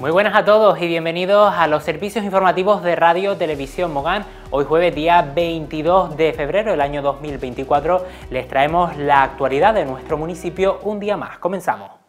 Muy buenas a todos y bienvenidos a los servicios informativos de Radio Televisión Mogán. Hoy jueves día 22 de febrero del año 2024 les traemos la actualidad de nuestro municipio un día más. Comenzamos.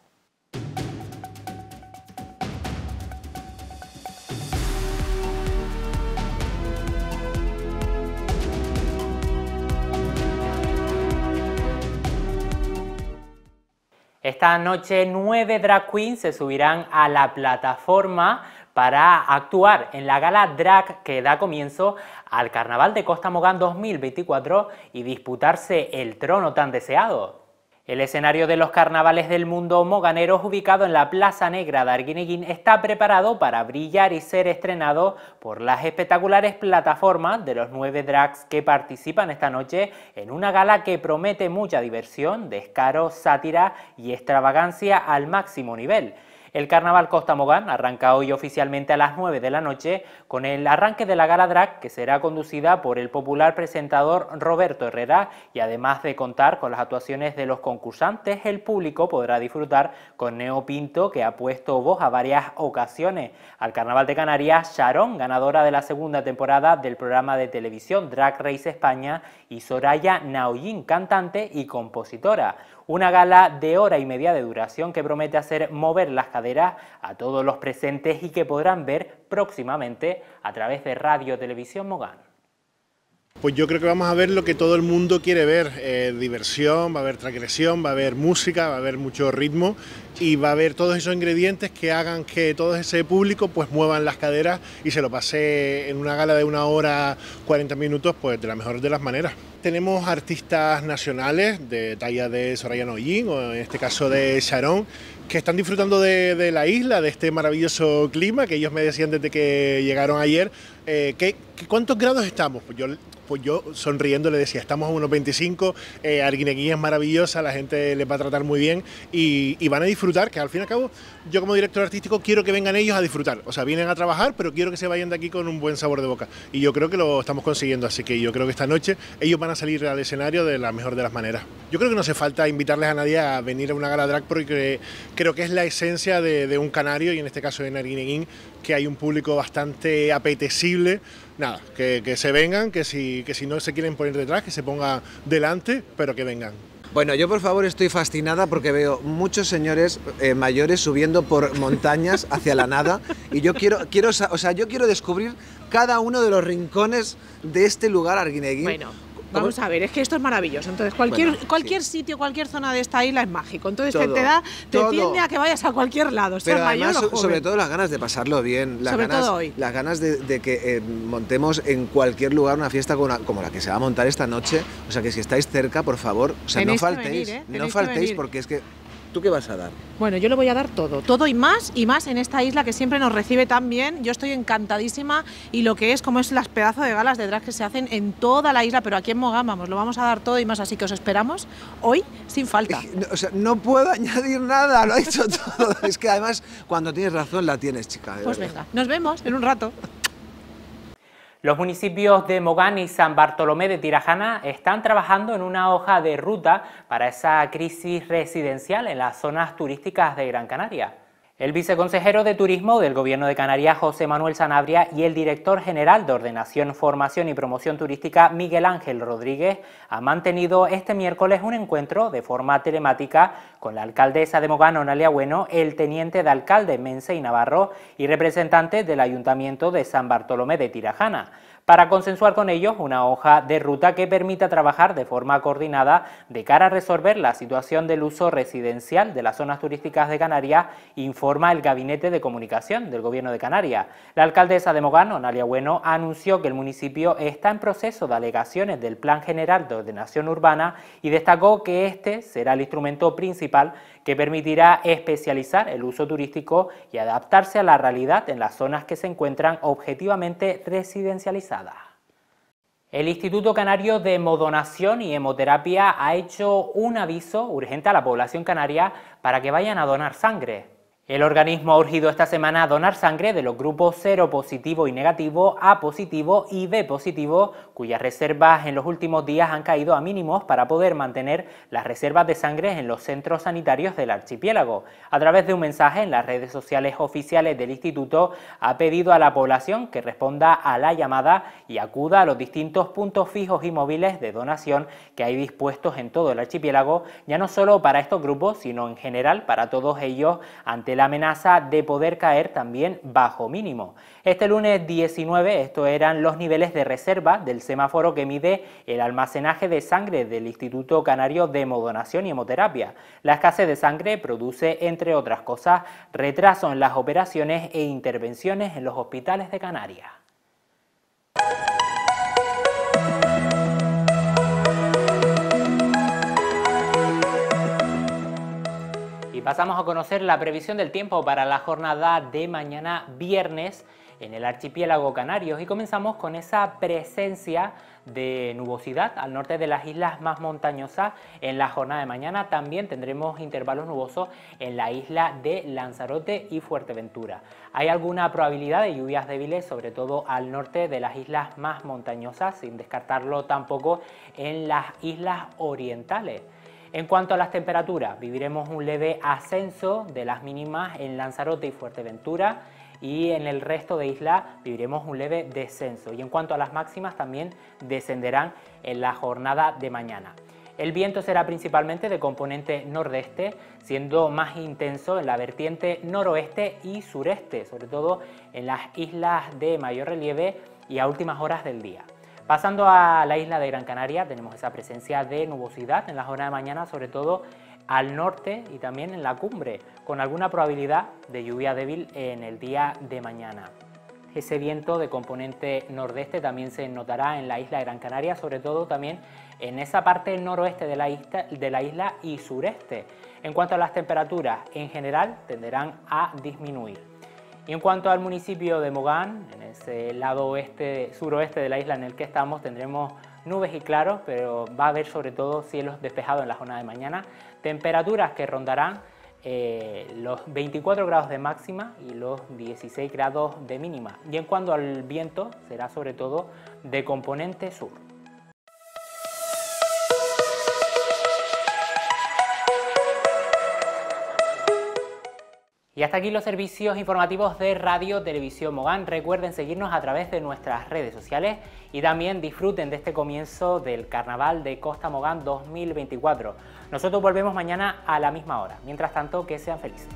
Esta noche nueve drag queens se subirán a la plataforma para actuar en la gala drag que da comienzo al Carnaval de Costa Mogán 2024 y disputarse el trono tan deseado. El escenario de los carnavales del mundo moganeros ubicado en la Plaza Negra de Arguineguín está preparado para brillar y ser estrenado por las espectaculares plataformas de los nueve drags que participan esta noche en una gala que promete mucha diversión, descaro, sátira y extravagancia al máximo nivel. El Carnaval Costa Mogán arranca hoy oficialmente a las 9 de la noche con el arranque de la Gala Drag que será conducida por el popular presentador Roberto Herrera y además de contar con las actuaciones de los concursantes, el público podrá disfrutar con Neo Pinto que ha puesto voz a varias ocasiones al Carnaval de Canarias, Sharon, ganadora de la segunda temporada del programa de televisión Drag Race España y Soraya Naoyin, cantante y compositora. Una gala de hora y media de duración que promete hacer mover las a todos los presentes y que podrán ver próximamente a través de Radio Televisión Mogán. Pues yo creo que vamos a ver lo que todo el mundo quiere ver, eh, diversión, va a haber transgresión, va a haber música, va a haber mucho ritmo y va a haber todos esos ingredientes que hagan que todo ese público pues muevan las caderas y se lo pase en una gala de una hora 40 minutos pues de la mejor de las maneras. Tenemos artistas nacionales de talla de Soraya Noyin o en este caso de Sharon, que están disfrutando de, la isla, de este maravilloso clima que ellos me decían desde que llegaron ayer. Eh, ¿Cuántos grados estamos? Pues yo pues yo sonriendo le decía, estamos a unos 25, eh, es maravillosa, la gente les va a tratar muy bien y, van a disfrutar, que al fin y al cabo yo como director artístico quiero que vengan ellos a disfrutar, o sea, vienen a trabajar, pero quiero que se vayan de aquí con un buen sabor de boca y yo creo que lo estamos consiguiendo, así que yo creo que esta noche ellos van a salir al escenario de la mejor de las maneras. Yo creo que no hace falta invitarles a nadie a venir a una gala drag porque creo que es la esencia de, un canario y en este caso de Arguineguín que hay un público bastante apetecible. Nada, que, se vengan, que si, que si no se quieren poner detrás, que se pongan delante, pero que vengan. Bueno, yo por favor estoy fascinada porque veo muchos señores eh, mayores subiendo por montañas hacia la nada y yo quiero, quiero, o sea, yo quiero descubrir cada uno de los rincones de este lugar Arguinegui... Bueno Vamos a ver, es que esto es maravilloso. Entonces, cualquier, cualquier sitio, cualquier zona de esta isla es mágico. Entonces, te, da, te tiende a que vayas a cualquier lado, Pero Sobre todo las ganas de pasarlo bien, las sobre ganas, hoy. Las ganas de, que eh, montemos en cualquier lugar una fiesta como la, que se va a montar esta noche. O sea, que si estáis cerca, por favor, no faltéis, ¿eh? no faltéis porque es que ¿Tú qué vas a dar? Bueno, yo le voy a dar todo, todo y más y más en esta isla que siempre nos recibe tan bien. Yo estoy encantadísima y lo que es como es las pedazos de galas de drag que se hacen en toda la isla, pero aquí en vamos, lo vamos a dar todo y más, así que os esperamos hoy sin falta. O sea, no puedo añadir nada, lo ha dicho todo. es que además cuando tienes razón la tienes, chica. Pues venga, nos vemos en un rato. Los municipios de Mogán y San Bartolomé de Tirajana están trabajando en una hoja de ruta para esa crisis residencial en las zonas turísticas de Gran Canaria. El viceconsejero de Turismo del Gobierno de Canarias, José Manuel Sanabria, y el director general de Ordenación, Formación y Promoción Turística, Miguel Ángel Rodríguez, han mantenido este miércoles un encuentro de forma telemática con la alcaldesa de Mogano, Nalia Bueno, el teniente de alcalde Mense y Navarro y representantes del Ayuntamiento de San Bartolomé de Tirajana para consensuar con ellos una hoja de ruta que permita trabajar de forma coordinada de cara a resolver la situación del uso residencial de las zonas turísticas de Canarias, informa el Gabinete de Comunicación del Gobierno de Canarias. La alcaldesa de Mogano, Nalia Bueno, anunció que el municipio está en proceso de alegaciones del Plan General de Ordenación Urbana y destacó que este será el instrumento principal que permitirá especializar el uso turístico y adaptarse a la realidad en las zonas que se encuentran objetivamente residencializadas. El Instituto Canario de Hemodonación y Hemoterapia ha hecho un aviso urgente a la población canaria para que vayan a donar sangre. El organismo ha urgido esta semana a donar sangre de los grupos 0 positivo y negativo, A positivo y B positivo, cuyas reservas en los últimos días han caído a mínimos para poder mantener las reservas de sangre en los centros sanitarios del archipiélago. A través de un mensaje en las redes sociales oficiales del instituto, ha pedido a la población que responda a la llamada y acuda a los distintos puntos fijos y móviles de donación que hay dispuestos en todo el archipiélago, ya no solo para estos grupos, sino en general para todos ellos ante la amenaza de poder caer también bajo mínimo. Este lunes 19, estos eran los niveles de reserva del semáforo que mide el almacenaje de sangre del Instituto Canario de Hemodonación y Hemoterapia. La escasez de sangre produce, entre otras cosas, retraso en las operaciones e intervenciones en los hospitales de Canarias. pasamos a conocer la previsión del tiempo para la jornada de mañana viernes en el archipiélago Canarios y comenzamos con esa presencia de nubosidad al norte de las islas más montañosas en la jornada de mañana. También tendremos intervalos nubosos en la isla de Lanzarote y Fuerteventura. Hay alguna probabilidad de lluvias débiles, sobre todo al norte de las islas más montañosas, sin descartarlo tampoco en las islas orientales. En cuanto a las temperaturas, viviremos un leve ascenso de las mínimas en Lanzarote y Fuerteventura y en el resto de isla viviremos un leve descenso. Y en cuanto a las máximas, también descenderán en la jornada de mañana. El viento será principalmente de componente nordeste, siendo más intenso en la vertiente noroeste y sureste, sobre todo en las islas de mayor relieve y a últimas horas del día. Pasando a la isla de Gran Canaria, tenemos esa presencia de nubosidad en la horas de mañana, sobre todo al norte y también en la cumbre, con alguna probabilidad de lluvia débil en el día de mañana. Ese viento de componente nordeste también se notará en la isla de Gran Canaria, sobre todo también en esa parte noroeste de la, de la isla y sureste. En cuanto a las temperaturas, en general tenderán a disminuir. Y en cuanto al municipio de Mogán, en ese lado oeste, suroeste de la isla en el que estamos, tendremos nubes y claros, pero va a haber sobre todo cielos despejados en la zona de mañana, temperaturas que rondarán eh, los 24 grados de máxima y los 16 grados de mínima. Y en cuanto al viento, será sobre todo de componente sur. Y hasta aquí los servicios informativos de Radio Televisión Mogán. Recuerden seguirnos a través de nuestras redes sociales y también disfruten de este comienzo del Carnaval de Costa Mogán 2024. Nosotros volvemos mañana a la misma hora. Mientras tanto, que sean felices.